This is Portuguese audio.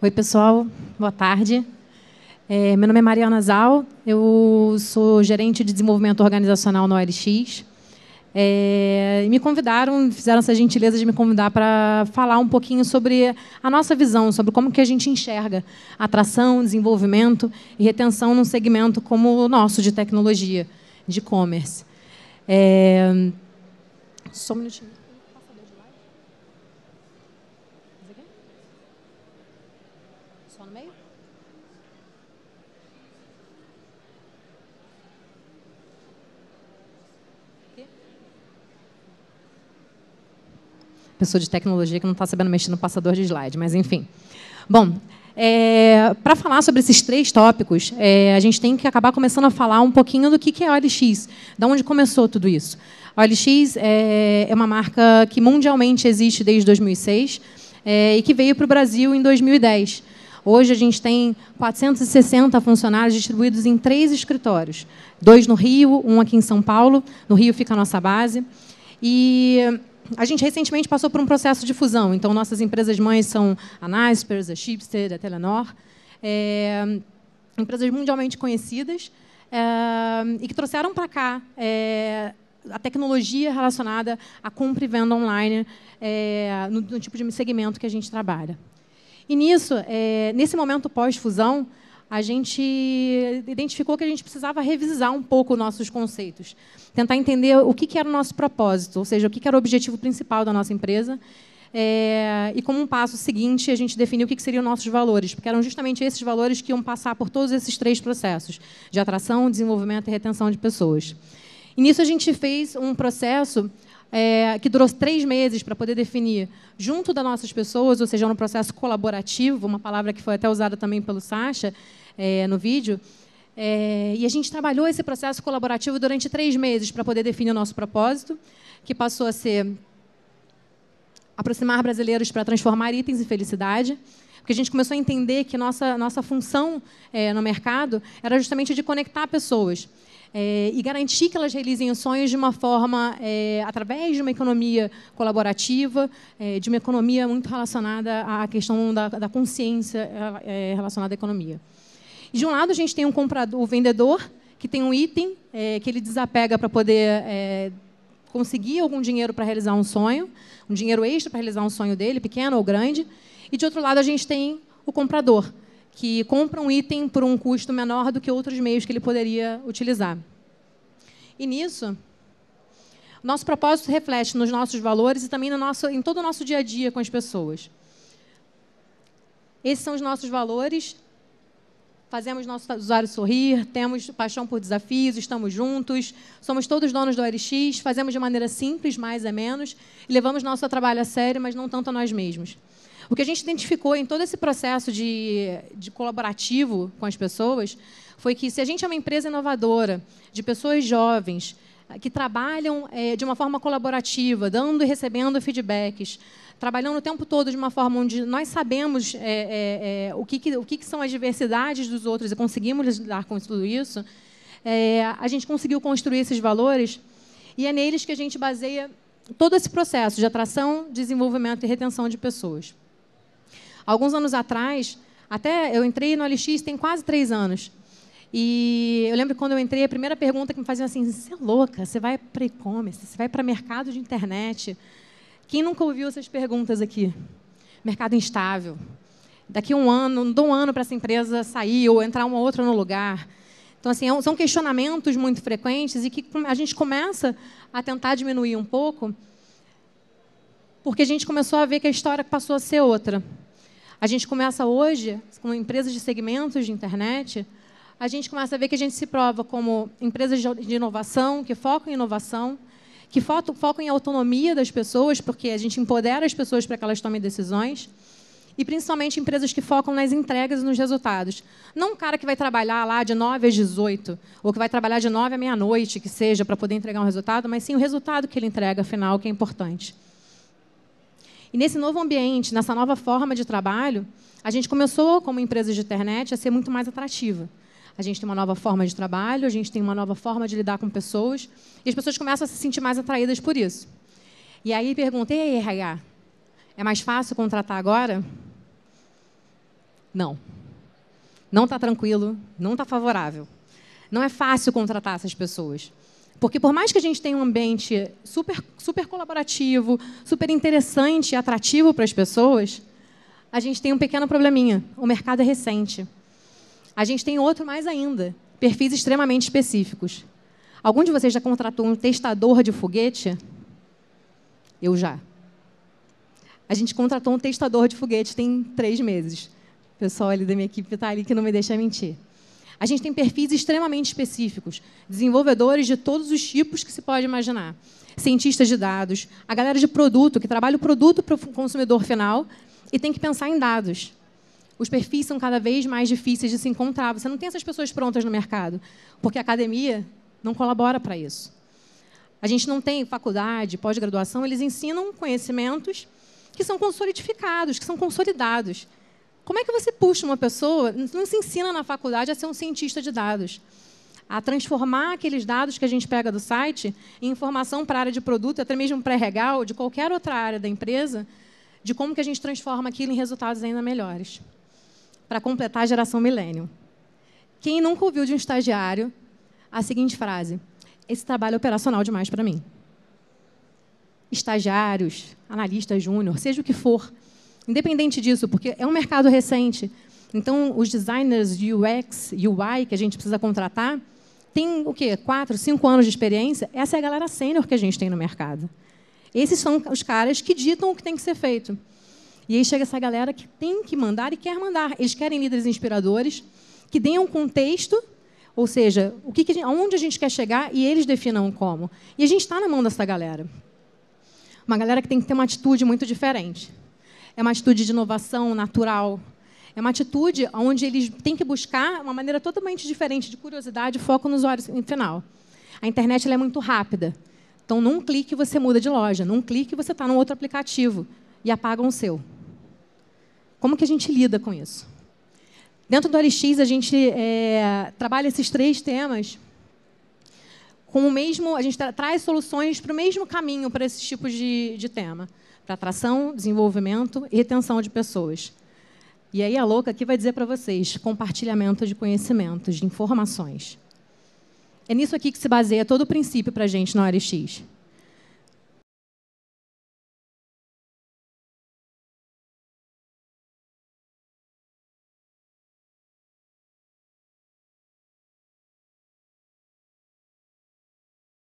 Oi, pessoal. Boa tarde. É, meu nome é Mariana Zal. Eu sou gerente de desenvolvimento organizacional na OLX. É, me convidaram, fizeram essa gentileza de me convidar para falar um pouquinho sobre a nossa visão, sobre como que a gente enxerga atração, desenvolvimento e retenção num segmento como o nosso de tecnologia, de e-commerce. É, só um minutinho. pessoa de tecnologia que não está sabendo mexer no passador de slide, mas enfim. Bom, é, para falar sobre esses três tópicos, é, a gente tem que acabar começando a falar um pouquinho do que é a OLX, da onde começou tudo isso. A OLX é, é uma marca que mundialmente existe desde 2006 é, e que veio para o Brasil em 2010. Hoje a gente tem 460 funcionários distribuídos em três escritórios: dois no Rio, um aqui em São Paulo. No Rio fica a nossa base. E a gente recentemente passou por um processo de fusão, então nossas empresas mães são a Naspers, a Shipstead, a Telenor, é, empresas mundialmente conhecidas é, e que trouxeram para cá é, a tecnologia relacionada à compra e venda online é, no, no tipo de segmento que a gente trabalha. E nisso, é, nesse momento pós-fusão, a gente identificou que a gente precisava revisar um pouco nossos conceitos, tentar entender o que, era o nosso propósito, ou seja, o que, era o objetivo principal da nossa empresa. É, e como um passo seguinte, a gente definiu o que, que seriam nossos valores, porque eram justamente esses valores que iam passar por todos esses três processos de atração, desenvolvimento e retenção de pessoas. E nisso a gente fez um processo é, que durou três meses para poder definir, junto das nossas pessoas, ou seja, um processo colaborativo, uma palavra que foi até usada também pelo Sacha, é, no vídeo. É, e a gente trabalhou esse processo colaborativo durante três meses para poder definir o nosso propósito, que passou a ser aproximar brasileiros para transformar itens em felicidade porque a gente começou a entender que nossa, nossa função é, no mercado era justamente de conectar pessoas é, e garantir que elas realizem sonhos de uma forma, é, através de uma economia colaborativa, é, de uma economia muito relacionada à questão da, da consciência é, é, relacionada à economia. De um lado, a gente tem um comprador, o vendedor, que tem um item é, que ele desapega para poder é, conseguir algum dinheiro para realizar um sonho, um dinheiro extra para realizar um sonho dele, pequeno ou grande. E, de outro lado, a gente tem o comprador, que compra um item por um custo menor do que outros meios que ele poderia utilizar. E nisso, nosso propósito reflete nos nossos valores e também no nosso, em todo o nosso dia a dia com as pessoas. Esses são os nossos valores fazemos nossos usuários sorrir, temos paixão por desafios, estamos juntos, somos todos donos do ORX, fazemos de maneira simples, mais é menos, e levamos nosso trabalho a sério, mas não tanto a nós mesmos. O que a gente identificou em todo esse processo de, de colaborativo com as pessoas foi que, se a gente é uma empresa inovadora, de pessoas jovens, que trabalham é, de uma forma colaborativa, dando e recebendo feedbacks, trabalhando o tempo todo de uma forma onde nós sabemos é, é, é, o, que, que o que, que, são as diversidades dos outros e conseguimos lidar com tudo isso, é, a gente conseguiu construir esses valores e é neles que a gente baseia todo esse processo de atração, desenvolvimento e retenção de pessoas. Alguns anos atrás, até eu entrei no LX tem quase três anos. E eu lembro quando eu entrei, a primeira pergunta que me faziam assim: você é louca? Você vai para e-commerce? Você vai para mercado de internet? Quem nunca ouviu essas perguntas aqui? Mercado instável. Daqui um ano, não dou um ano para essa empresa sair ou entrar uma outra no lugar. Então, assim, é são questionamentos muito frequentes e que a gente começa a tentar diminuir um pouco, porque a gente começou a ver que a história passou a ser outra. A gente começa hoje, com empresas de segmentos de internet, a gente começa a ver que a gente se prova como empresas de inovação, que focam em inovação, que focam em autonomia das pessoas, porque a gente empodera as pessoas para que elas tomem decisões, e principalmente empresas que focam nas entregas e nos resultados. Não um cara que vai trabalhar lá de 9 às 18, ou que vai trabalhar de 9 à meia-noite, que seja, para poder entregar um resultado, mas sim o resultado que ele entrega, afinal, que é importante. E nesse novo ambiente, nessa nova forma de trabalho, a gente começou, como empresa de internet, a ser muito mais atrativa. A gente tem uma nova forma de trabalho, a gente tem uma nova forma de lidar com pessoas, e as pessoas começam a se sentir mais atraídas por isso. E aí perguntei, aí, RH, é mais fácil contratar agora? Não. Não está tranquilo, não está favorável. Não é fácil contratar essas pessoas. Porque por mais que a gente tenha um ambiente super, super colaborativo, super interessante e atrativo para as pessoas, a gente tem um pequeno probleminha. O mercado é recente. A gente tem outro mais ainda, perfis extremamente específicos. Algum de vocês já contratou um testador de foguete? Eu já. A gente contratou um testador de foguete tem três meses. O pessoal ali da minha equipe está ali que não me deixa mentir. A gente tem perfis extremamente específicos, desenvolvedores de todos os tipos que se pode imaginar, cientistas de dados, a galera de produto, que trabalha o produto para o consumidor final e tem que pensar em dados. Os perfis são cada vez mais difíceis de se encontrar. Você não tem essas pessoas prontas no mercado, porque a academia não colabora para isso. A gente não tem faculdade, pós-graduação, eles ensinam conhecimentos que são consolidificados, que são consolidados. Como é que você puxa uma pessoa, não se ensina na faculdade a ser um cientista de dados, a transformar aqueles dados que a gente pega do site em informação para a área de produto, até mesmo pré regal, de qualquer outra área da empresa, de como que a gente transforma aquilo em resultados ainda melhores para completar a geração milênio. Quem nunca ouviu de um estagiário a seguinte frase: Esse trabalho é operacional demais para mim. Estagiários, analistas júnior, seja o que for, independente disso, porque é um mercado recente. Então, os designers de UX, UI que a gente precisa contratar, tem o quê? Quatro, cinco anos de experiência. Essa é a galera sênior que a gente tem no mercado. Esses são os caras que ditam o que tem que ser feito. E aí chega essa galera que tem que mandar e quer mandar. Eles querem líderes inspiradores que deem um contexto, ou seja, o que, que a gente, aonde a gente quer chegar e eles definam como. E a gente está na mão dessa galera. Uma galera que tem que ter uma atitude muito diferente. É uma atitude de inovação natural. É uma atitude onde eles têm que buscar uma maneira totalmente diferente de curiosidade, foco nos no final. A internet é muito rápida. Então, num clique você muda de loja, num clique você está num outro aplicativo e apagam o seu. Como que a gente lida com isso? Dentro do LX, a gente é, trabalha esses três temas com o mesmo... A gente tra traz soluções para o mesmo caminho para esses tipos de, de tema. Para atração, desenvolvimento e retenção de pessoas. E aí a louca aqui vai dizer para vocês, compartilhamento de conhecimentos, de informações. É nisso aqui que se baseia todo o princípio para a gente na ORX.